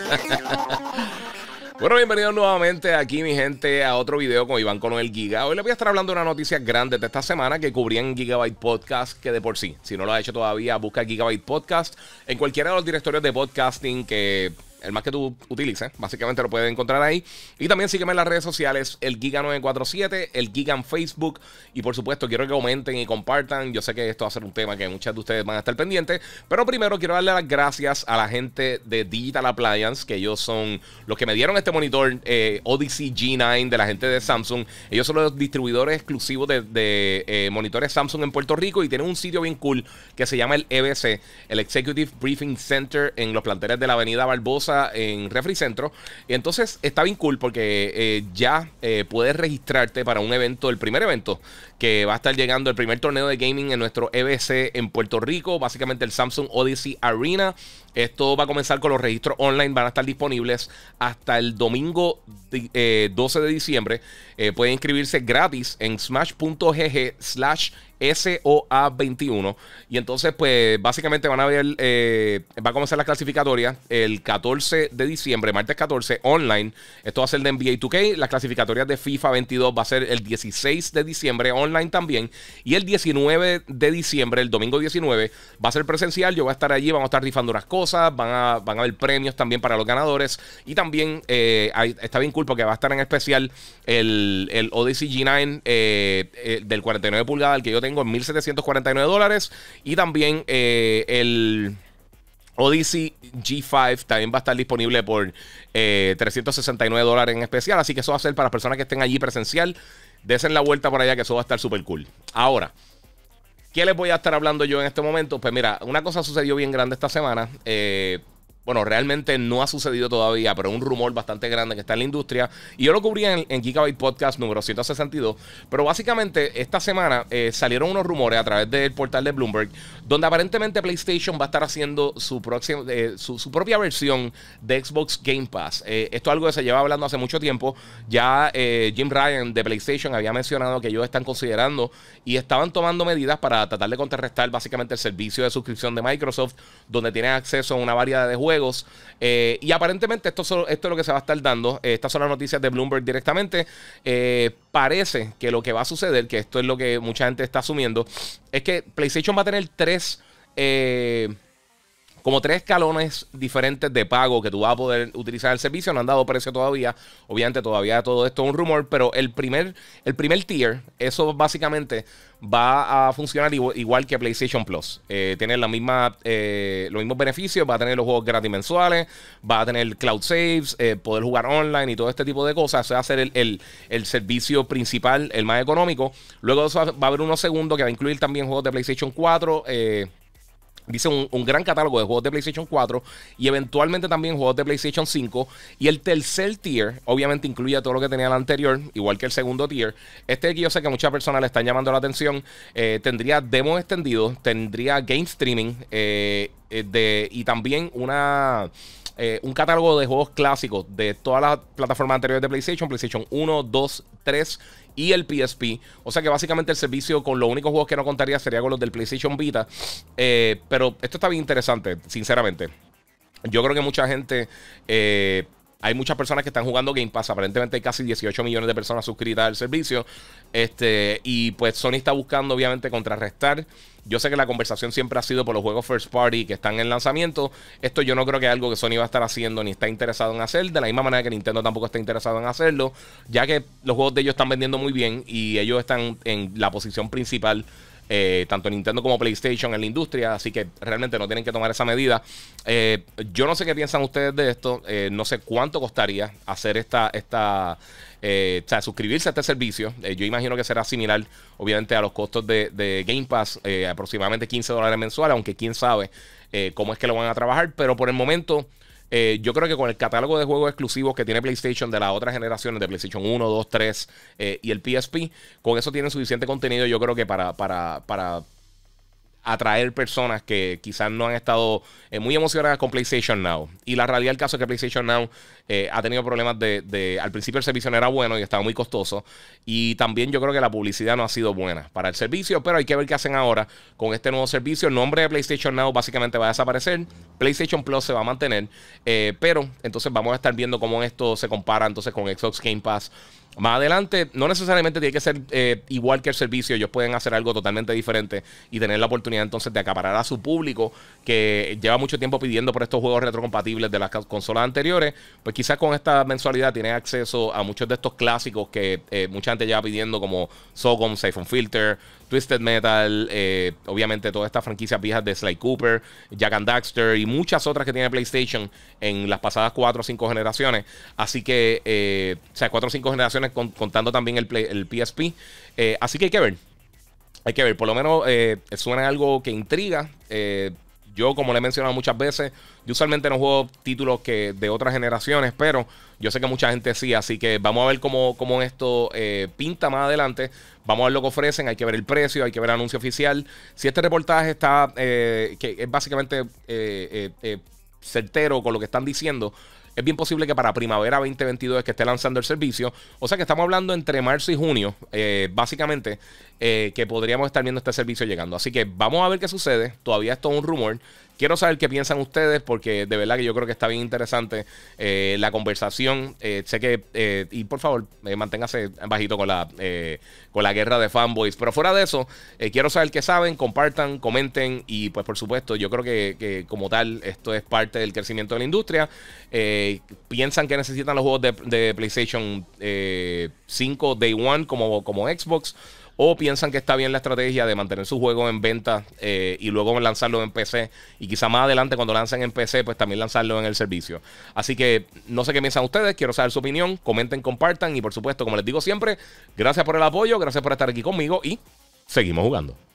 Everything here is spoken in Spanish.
Bueno, bienvenidos nuevamente aquí, mi gente, a otro video con Iván con el Giga. Hoy les voy a estar hablando de una noticia grande de esta semana que cubrían Gigabyte Podcast, que de por sí, si no lo has hecho todavía, busca Gigabyte Podcast en cualquiera de los directorios de podcasting que el más que tú utilices. Básicamente lo puedes encontrar ahí. Y también sígueme en las redes sociales, el Giga947, el Giga Facebook. Y por supuesto, quiero que comenten y compartan. Yo sé que esto va a ser un tema que muchas de ustedes van a estar pendientes. Pero primero quiero darle las gracias a la gente de Digital Appliance, que ellos son los que me dieron este monitor eh, Odyssey G9 de la gente de Samsung. Ellos son los distribuidores exclusivos de, eh, monitores Samsung en Puerto Rico y tienen un sitio bien cool que se llama el EBC, el Executive Briefing Center, en los planteles de la Avenida Barbosa en Refri Centro. Y entonces está bien cool porque eh, ya eh, puedes registrarte para un evento, el primer evento que va a estar llegando, el primer torneo de gaming en nuestro EBC en Puerto Rico, básicamente el Samsung Odyssey Arena. Esto va a comenzar con los registros online, van a estar disponibles hasta el domingo 12 eh, de diciembre. Eh, pueden inscribirse gratis en smash.gg slash SOA21. Y entonces, pues básicamente van a ver, eh, va a comenzar la clasificatoria el 14 de diciembre, martes 14, online. Esto va a ser de NBA 2K. Las clasificatorias de FIFA 22 va a ser el 16 de diciembre, online también. Y el 19 de diciembre, el domingo 19, va a ser presencial. Yo voy a estar allí, vamos a estar rifando unas cosas van a, van a haber premios también para los ganadores. Y también eh, está bien cool porque va a estar en especial el, el Odyssey G9 eh, eh, del 49 pulgadas, el que yo tengo en 1749 dólares. Y también el... Odyssey G5 también va a estar disponible por 369 dólares en especial. Así que eso va a ser para las personas que estén allí presencial. Desen la vuelta por allá, que eso va a estar súper cool. Ahora, ¿Qué les voy a estar hablando yo en este momento? Pues mira, una cosa sucedió bien grande esta semana. Eh, bueno, realmente no ha sucedido todavía, pero es un rumor bastante grande que está en la industria. Y yo lo cubrí en, en Gigabyte Podcast número 162. Pero básicamente, esta semana eh, salieron unos rumores a través del portal de Bloomberg, donde aparentemente PlayStation va a estar haciendo su, eh, su, propia versión de Xbox Game Pass. Eh, esto es algo que se lleva hablando hace mucho tiempo. Ya Jim Ryan de PlayStation había mencionado que ellos están considerando y estaban tomando medidas para tratar de contrarrestar básicamente el servicio de suscripción de Microsoft, donde tienen acceso a una variedad de juegos juegos. Eh, y aparentemente esto, esto, es lo que se va a estar dando. Eh, estas son las noticias de Bloomberg directamente. Eh, parece que lo que va a suceder, que esto es lo que mucha gente está asumiendo, es que PlayStation va a tener tres como tres escalones diferentes de pago que tú vas a poder utilizar el servicio. No han dado precio todavía. Obviamente, todavía todo esto es un rumor, pero el primer, el primer tier, eso básicamente va a funcionar igual, que PlayStation Plus. Eh, tiene la misma, eh, los mismos beneficios, va a tener los juegos gratis mensuales, va a tener cloud saves, eh, poder jugar online y todo este tipo de cosas. Eso va a ser el, servicio principal, el más económico. Luego va a haber unos segundos que va a incluir también juegos de PlayStation 4. Dice un, gran catálogo de juegos de PlayStation 4 y eventualmente también juegos de PlayStation 5. Y el tercer tier, obviamente, incluye todo lo que tenía el anterior, igual que el segundo tier. Este que yo sé que muchas personas le están llamando la atención, eh, tendría demos extendidos, tendría game streaming eh, eh, de, y también una, eh, un catálogo de juegos clásicos de todas las plataformas anteriores de PlayStation, PlayStation 1, 2, 3 y el PSP. O sea que básicamente el servicio con los únicos juegos que no contaría sería con los del PlayStation Vita. Eh, pero esto está bien interesante, sinceramente. Yo creo que mucha gente hay muchas personas que están jugando Game Pass. Aparentemente hay casi 18 millones de personas suscritas al servicio. Este, y pues Sony está buscando, obviamente, contrarrestar. Yo sé que la conversación siempre ha sido por los juegos first party que están en lanzamiento. Esto yo no creo que es algo que Sony va a estar haciendo ni está interesado en hacer. De la misma manera que Nintendo tampoco está interesado en hacerlo. Ya que los juegos de ellos están vendiendo muy bien y ellos están en la posición principal eh, tanto Nintendo como PlayStation en la industria, así que realmente no tienen que tomar esa medida. Eh, yo no sé qué piensan ustedes de esto, eh, no sé cuánto costaría hacer esta, esta o sea, suscribirse a este servicio. yo imagino que será similar, obviamente, a los costos de, de Game Pass, aproximadamente 15 dólares mensuales, aunque quién sabe cómo es que lo van a trabajar, pero por el momento... Eh, yo creo que con el catálogo de juegos exclusivos que tiene PlayStation de las otras generaciones, de PlayStation 1, 2, 3 y el PSP, con eso tienen suficiente contenido, yo creo que para, para, para atraer personas que quizás no han estado eh, muy emocionadas con PlayStation Now. Y la realidad del caso es que PlayStation Now eh, ha tenido problemas de, de, Al principio el servicio no era bueno y estaba muy costoso. Y también yo creo que la publicidad no ha sido buena para el servicio, pero hay que ver qué hacen ahora con este nuevo servicio. El nombre de PlayStation Now básicamente va a desaparecer. PlayStation Plus se va a mantener, eh, pero entonces vamos a estar viendo cómo esto se compara entonces con Xbox Game Pass más adelante, no necesariamente tiene que ser eh, igual que el servicio, ellos pueden hacer algo totalmente diferente y tener la oportunidad entonces de acaparar a su público que lleva mucho tiempo pidiendo por estos juegos retrocompatibles de las consolas anteriores. Pues quizás con esta mensualidad tienen acceso a muchos de estos clásicos que eh, mucha gente lleva pidiendo, como Socom Siphon Filter, Twisted Metal, eh, obviamente todas estas franquicias viejas de Sly Cooper, Jack and Daxter y muchas otras que tiene PlayStation en las pasadas 4 o 5 generaciones. Así que, o sea, 4 o 5 generaciones contando también el, el PSP. Eh, así que hay que ver. Hay que ver, por lo menos eh, suena algo que intriga. Eh, yo, como le he mencionado muchas veces, yo usualmente no juego títulos que de otras generaciones, pero yo sé que mucha gente sí, así que vamos a ver cómo, cómo esto pinta más adelante. Vamos a ver lo que ofrecen, hay que ver el precio, hay que ver el anuncio oficial. Si este reportaje está, que es básicamente certero con lo que están diciendo, es bien posible que para primavera 2022 que esté lanzando el servicio. O sea que estamos hablando entre marzo y junio, eh, básicamente, eh, que podríamos estar viendo este servicio llegando. Así que vamos a ver qué sucede. Todavía es todo un rumor. Quiero saber qué piensan ustedes porque de verdad que yo creo que está bien interesante eh, la conversación. Eh, sé que, y por favor, manténgase bajito con la, con la guerra de fanboys. Pero fuera de eso, quiero saber qué saben, compartan, comenten y pues por supuesto, yo creo que, como tal esto es parte del crecimiento de la industria. piensan que necesitan los juegos de, PlayStation 5 Day One como, como Xbox o piensan que está bien la estrategia de mantener su juego en venta eh, y luego lanzarlo en PC y quizá más adelante cuando lancen en PC pues también lanzarlo en el servicio. Así que no sé qué piensan ustedes, quiero saber su opinión, comenten, compartan y por supuesto como les digo siempre, gracias por el apoyo, gracias por estar aquí conmigo y seguimos jugando.